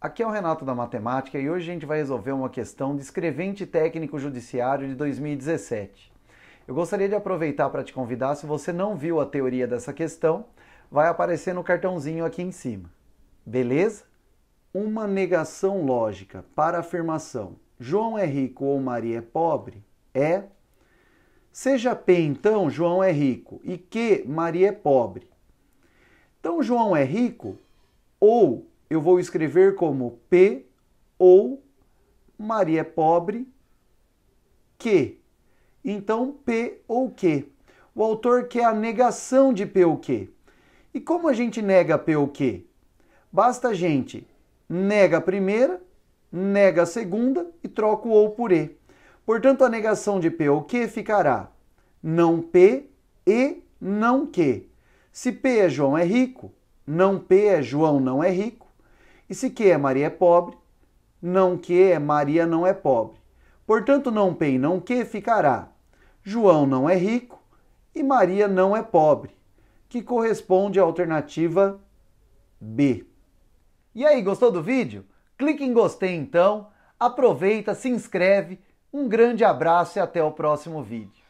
Aqui é o Renato da Matemática e hoje a gente vai resolver uma questão de escrevente técnico judiciário de 2017. Eu gostaria de aproveitar para te convidar, se você não viu a teoria dessa questão, vai aparecer no cartãozinho aqui em cima. Beleza? Uma negação lógica para a afirmação João é rico ou Maria é pobre é Seja P então João é rico e que Maria é pobre. Então João é rico ou eu vou escrever como P ou Maria é pobre que. Então, P ou Q. O autor quer a negação de P ou Q. E como a gente nega P ou Q? Basta a gente nega a primeira, nega a segunda e troca o ou por E. Portanto, a negação de P ou Q ficará não P e não Q. Se P é João é rico, não P é João não é rico, e se que é Maria é pobre, não que é Maria não é pobre. Portanto, não pei, não que ficará. João não é rico e Maria não é pobre, que corresponde à alternativa B. E aí, gostou do vídeo? Clique em gostei então, aproveita, se inscreve, um grande abraço e até o próximo vídeo.